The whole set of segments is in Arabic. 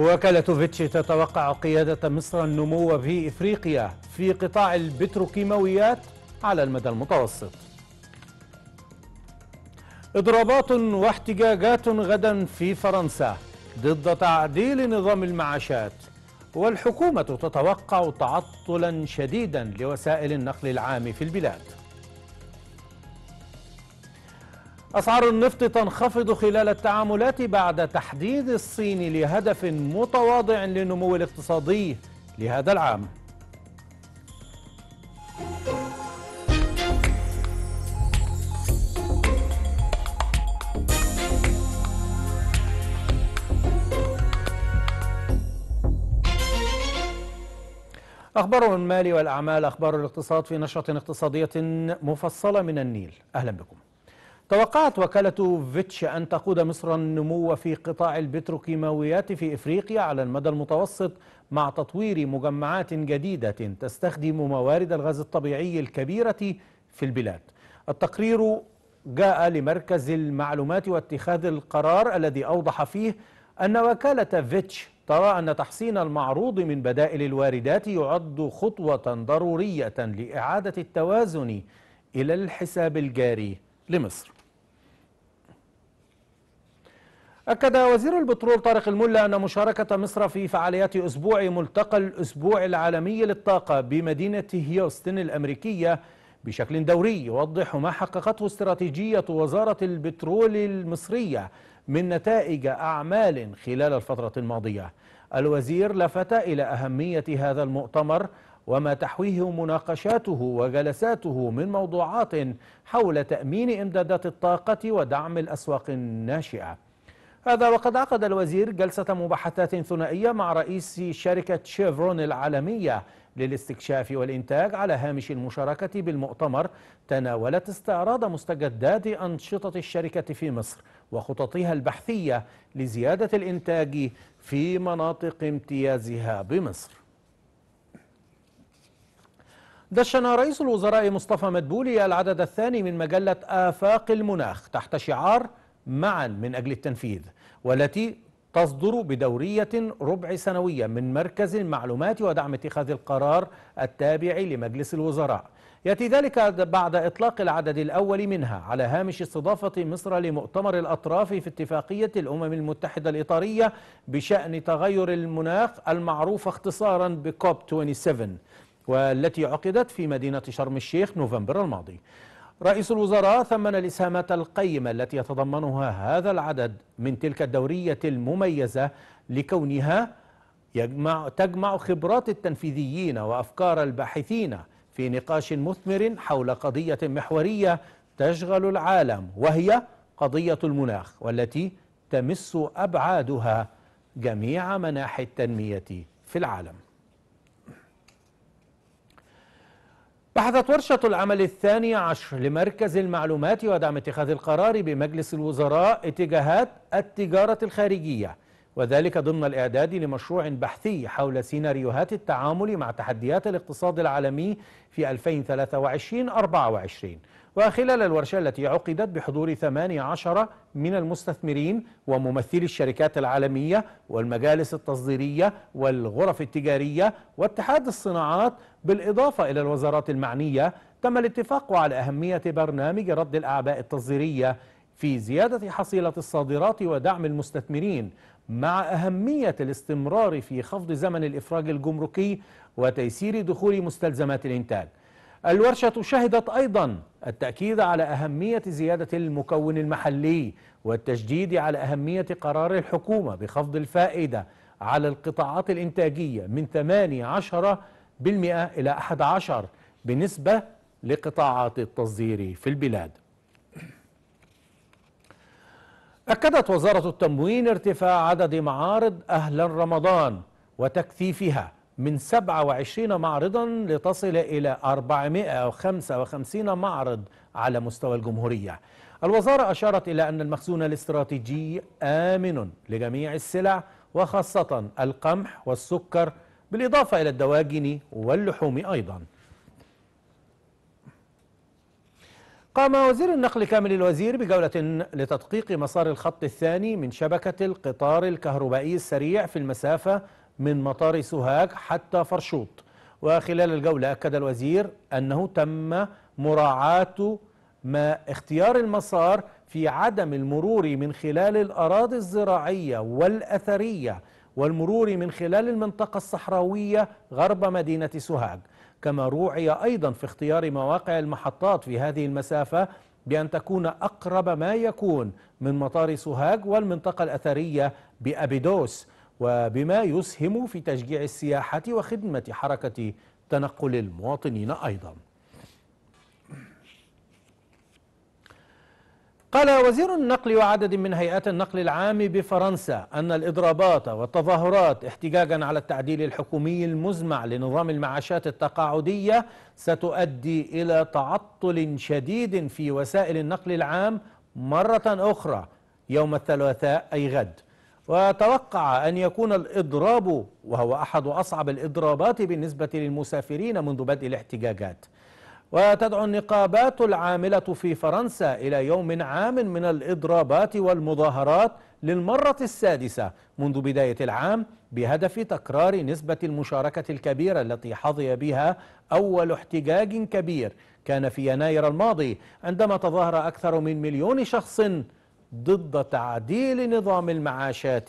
وكالة فيتشي تتوقع قيادة مصر النمو في إفريقيا في قطاع البتروكيماويات على المدى المتوسط إضرابات واحتجاجات غدا في فرنسا ضد تعديل نظام المعاشات والحكومة تتوقع تعطلا شديدا لوسائل النقل العام في البلاد أسعار النفط تنخفض خلال التعاملات بعد تحديد الصين لهدف متواضع للنمو الاقتصادي لهذا العام أخبار المال والأعمال أخبار الاقتصاد في نشرة اقتصادية مفصلة من النيل أهلا بكم توقعت وكالة فيتش أن تقود مصر النمو في قطاع البتروكيماويات في إفريقيا على المدى المتوسط مع تطوير مجمعات جديدة تستخدم موارد الغاز الطبيعي الكبيرة في البلاد التقرير جاء لمركز المعلومات واتخاذ القرار الذي أوضح فيه أن وكالة فيتش ترى أن تحسين المعروض من بدائل الواردات يعد خطوة ضرورية لإعادة التوازن إلى الحساب الجاري لمصر أكد وزير البترول طارق الملا أن مشاركة مصر في فعاليات أسبوع ملتقى الأسبوع العالمي للطاقة بمدينة هيوستن الأمريكية بشكل دوري يوضح ما حققته استراتيجية وزارة البترول المصرية من نتائج أعمال خلال الفترة الماضية الوزير لفت إلى أهمية هذا المؤتمر وما تحويه مناقشاته وجلساته من موضوعات حول تأمين إمدادات الطاقة ودعم الأسواق الناشئة هذا وقد عقد الوزير جلسة مباحثات ثنائية مع رئيس شركة شيفرون العالمية للاستكشاف والإنتاج على هامش المشاركة بالمؤتمر تناولت استعراض مستجدات أنشطة الشركة في مصر وخططها البحثية لزيادة الإنتاج في مناطق امتيازها بمصر دشن رئيس الوزراء مصطفى مدبولي العدد الثاني من مجلة آفاق المناخ تحت شعار معا من أجل التنفيذ والتي تصدر بدورية ربع سنوية من مركز المعلومات ودعم اتخاذ القرار التابع لمجلس الوزراء يأتي ذلك بعد إطلاق العدد الأول منها على هامش استضافة مصر لمؤتمر الأطراف في اتفاقية الأمم المتحدة الإطارية بشأن تغير المناخ المعروف اختصارا بكوب 27 والتي عقدت في مدينة شرم الشيخ نوفمبر الماضي رئيس الوزراء ثمن الإسهامات القيمة التي يتضمنها هذا العدد من تلك الدورية المميزة لكونها يجمع تجمع خبرات التنفيذيين وأفكار الباحثين في نقاش مثمر حول قضية محورية تشغل العالم وهي قضية المناخ والتي تمس أبعادها جميع مناحي التنمية في العالم بحثت ورشة العمل الثانية عشر لمركز المعلومات ودعم اتخاذ القرار بمجلس الوزراء اتجاهات التجارة الخارجية وذلك ضمن الإعداد لمشروع بحثي حول سيناريوهات التعامل مع تحديات الاقتصاد العالمي في 2023-24 وخلال الورشة التي عقدت بحضور 18 من المستثمرين وممثلي الشركات العالمية والمجالس التصديرية والغرف التجارية واتحاد الصناعات بالإضافة إلى الوزارات المعنية تم الاتفاق على أهمية برنامج رد الأعباء التصديرية في زيادة حصيلة الصادرات ودعم المستثمرين مع أهمية الاستمرار في خفض زمن الإفراج الجمركي وتيسير دخول مستلزمات الإنتاج الورشة شهدت أيضا التأكيد على أهمية زيادة المكون المحلي والتجديد على أهمية قرار الحكومة بخفض الفائدة على القطاعات الإنتاجية من 18% إلى 11 بالنسبة لقطاعات التصدير في البلاد أكدت وزارة التموين ارتفاع عدد معارض أهلا رمضان وتكثيفها من 27 معرضا لتصل إلى 455 معرض على مستوى الجمهورية الوزارة أشارت إلى أن المخزون الاستراتيجي آمن لجميع السلع وخاصة القمح والسكر بالإضافة إلى الدواجن واللحوم أيضا قام وزير النقل كامل الوزير بجولة لتدقيق مسار الخط الثاني من شبكة القطار الكهربائي السريع في المسافة من مطار سوهاج حتى فرشوط وخلال الجولة أكد الوزير أنه تم مراعاة ما اختيار المسار في عدم المرور من خلال الأراضي الزراعية والأثرية والمرور من خلال المنطقة الصحراوية غرب مدينة سوهاج كما روعي أيضا في اختيار مواقع المحطات في هذه المسافة بأن تكون أقرب ما يكون من مطار سوهاج والمنطقة الأثرية بأبيدوس وبما يسهم في تشجيع السياحة وخدمة حركة تنقل المواطنين أيضا قال وزير النقل وعدد من هيئات النقل العام بفرنسا أن الإضرابات والتظاهرات احتجاجا على التعديل الحكومي المزمع لنظام المعاشات التقاعدية ستؤدي إلى تعطل شديد في وسائل النقل العام مرة أخرى يوم الثلاثاء أي غد وتوقع أن يكون الإضراب وهو أحد أصعب الإضرابات بالنسبة للمسافرين منذ بدء الاحتجاجات وتدعو النقابات العاملة في فرنسا إلى يوم عام من الإضرابات والمظاهرات للمرة السادسة منذ بداية العام بهدف تكرار نسبة المشاركة الكبيرة التي حظي بها أول احتجاج كبير كان في يناير الماضي عندما تظاهر أكثر من مليون شخص ضد تعديل نظام المعاشات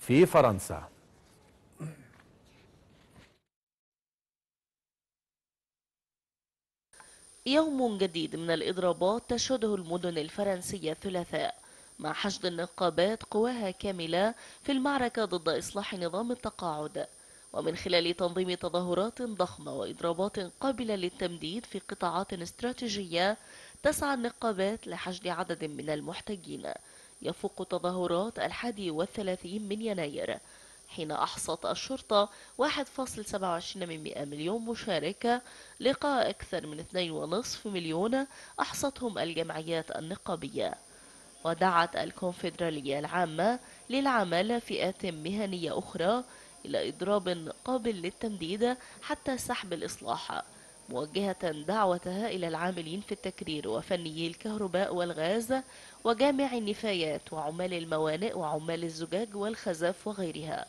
في فرنسا يوم جديد من الإضرابات تشهده المدن الفرنسية الثلاثاء مع حشد النقابات قواها كاملة في المعركة ضد إصلاح نظام التقاعد ومن خلال تنظيم تظاهرات ضخمة وإضرابات قابلة للتمديد في قطاعات استراتيجية تسعى النقابات لحشد عدد من المحتجين يفوق تظاهرات الحادي والثلاثين من يناير حين أحصت الشرطة 1.27 مليون مشاركة لقاء أكثر من 2.5 مليون أحصتهم الجمعيات النقابية ودعت الكونفدرالية العامة للعمل فئات مهنية أخرى إلى إضراب قابل للتمديد حتى سحب الإصلاح موجهة دعوتها إلى العاملين في التكرير وفنيي الكهرباء والغاز وجامع النفايات وعمال الموانئ وعمال الزجاج والخزاف وغيرها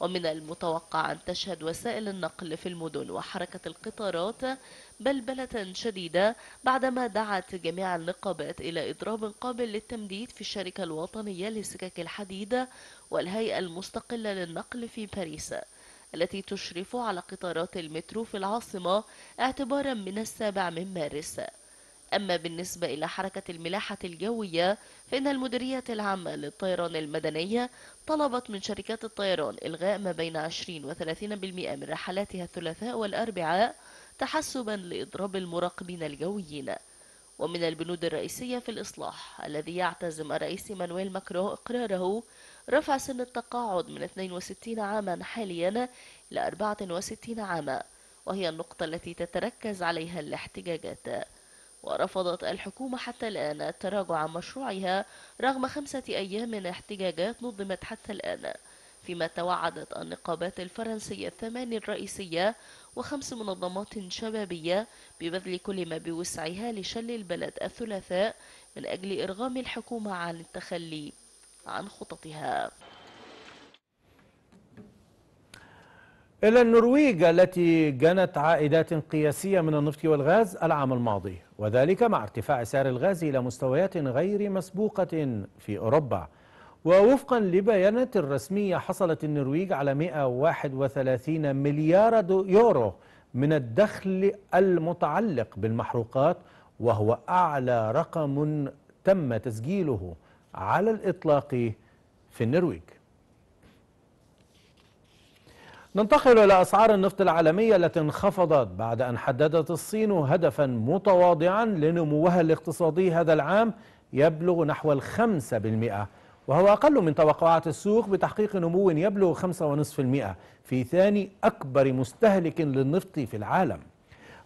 ومن المتوقع أن تشهد وسائل النقل في المدن وحركة القطارات بلبلة شديدة بعدما دعت جميع النقابات إلى إضراب قابل للتمديد في الشركة الوطنية لسكك الحديد والهيئة المستقلة للنقل في باريس التي تشرف على قطارات المترو في العاصمة اعتبارا من السابع من مارس أما بالنسبة إلى حركة الملاحة الجوية فإن المديرية العامة للطيران المدنية طلبت من شركات الطيران إلغاء ما بين 20 و 30% من رحلاتها الثلاثاء والأربعاء تحسبا لإضراب المراقبين الجويين ومن البنود الرئيسية في الإصلاح الذي يعتزم الرئيس مانويل ماكرون إقراره رفع سن التقاعد من 62 عاما حاليا إلى 64 عاما وهي النقطة التي تتركز عليها الاحتجاجات ورفضت الحكومة حتى الآن التراجع عن مشروعها رغم خمسة أيام من احتجاجات نظمت حتى الآن فيما توعدت النقابات الفرنسية الثمان الرئيسية وخمس منظمات شبابية ببذل كل ما بوسعها لشل البلد الثلاثاء من أجل إرغام الحكومة عن التخلي عن خططها إلى النرويج التي جنت عائدات قياسية من النفط والغاز العام الماضي وذلك مع ارتفاع سعر الغاز إلى مستويات غير مسبوقة في أوروبا ووفقا لبيانات رسمية حصلت النرويج على 131 مليار يورو من الدخل المتعلق بالمحروقات وهو أعلى رقم تم تسجيله على الإطلاق في النرويج ننتقل إلى أسعار النفط العالمية التي انخفضت بعد أن حددت الصين هدفا متواضعا لنموها الاقتصادي هذا العام يبلغ نحو الخمسة بالمئة وهو أقل من توقعات السوق بتحقيق نمو يبلغ 5.5% في ثاني أكبر مستهلك للنفط في العالم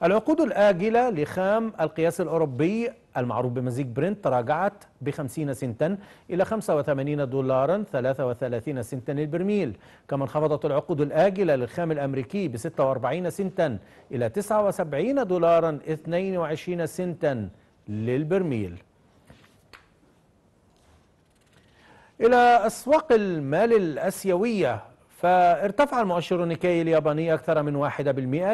العقود الآجلة لخام القياس الأوروبي المعروف بمزيج برنت تراجعت ب 50 سنتا إلى 85 دولارا 33 سنتا للبرميل كما انخفضت العقود الآجلة للخام الأمريكي ب 46 سنتا إلى 79 دولارا 22 سنتا للبرميل إلى أسواق المال الأسيوية فارتفع المؤشر نيكي الياباني أكثر من 1%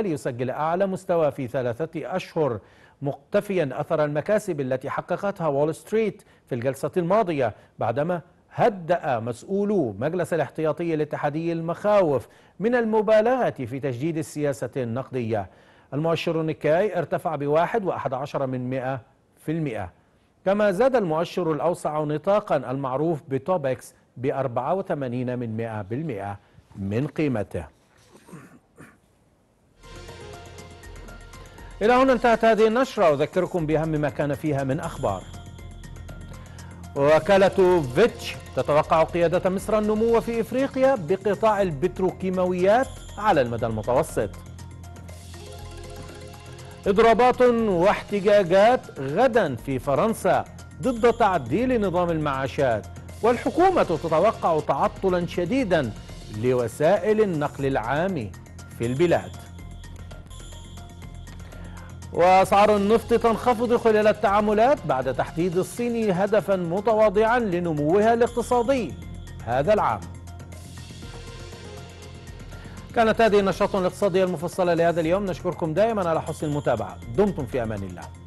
ليسجل أعلى مستوى في ثلاثة أشهر مقتفيا أثر المكاسب التي حققتها وول ستريت في الجلسة الماضية بعدما هدأ مسؤولو مجلس الاحتياطي الاتحادي المخاوف من المبالغة في تجديد السياسة النقدية المؤشر نيكاي ارتفع بواحد وأحد عشر من مئة في المئة كما زاد المؤشر الأوسع نطاقا المعروف بتوبكس ب 84 من 100% من قيمته إلى هنا انتهت هذه النشرة أذكركم بأهم ما كان فيها من أخبار وكالة فيتش تتوقع قيادة مصر النمو في إفريقيا بقطاع البتروكيماويات على المدى المتوسط إضرابات واحتجاجات غدا في فرنسا ضد تعديل نظام المعاشات والحكومة تتوقع تعطلا شديدا لوسائل النقل العام في البلاد وأسعار النفط تنخفض خلال التعاملات بعد تحديد الصين هدفا متواضعا لنموها الاقتصادي هذا العام كانت هذه النشاط الاقتصادية المفصلة لهذا اليوم نشكركم دائما على حسن المتابعة دمتم في أمان الله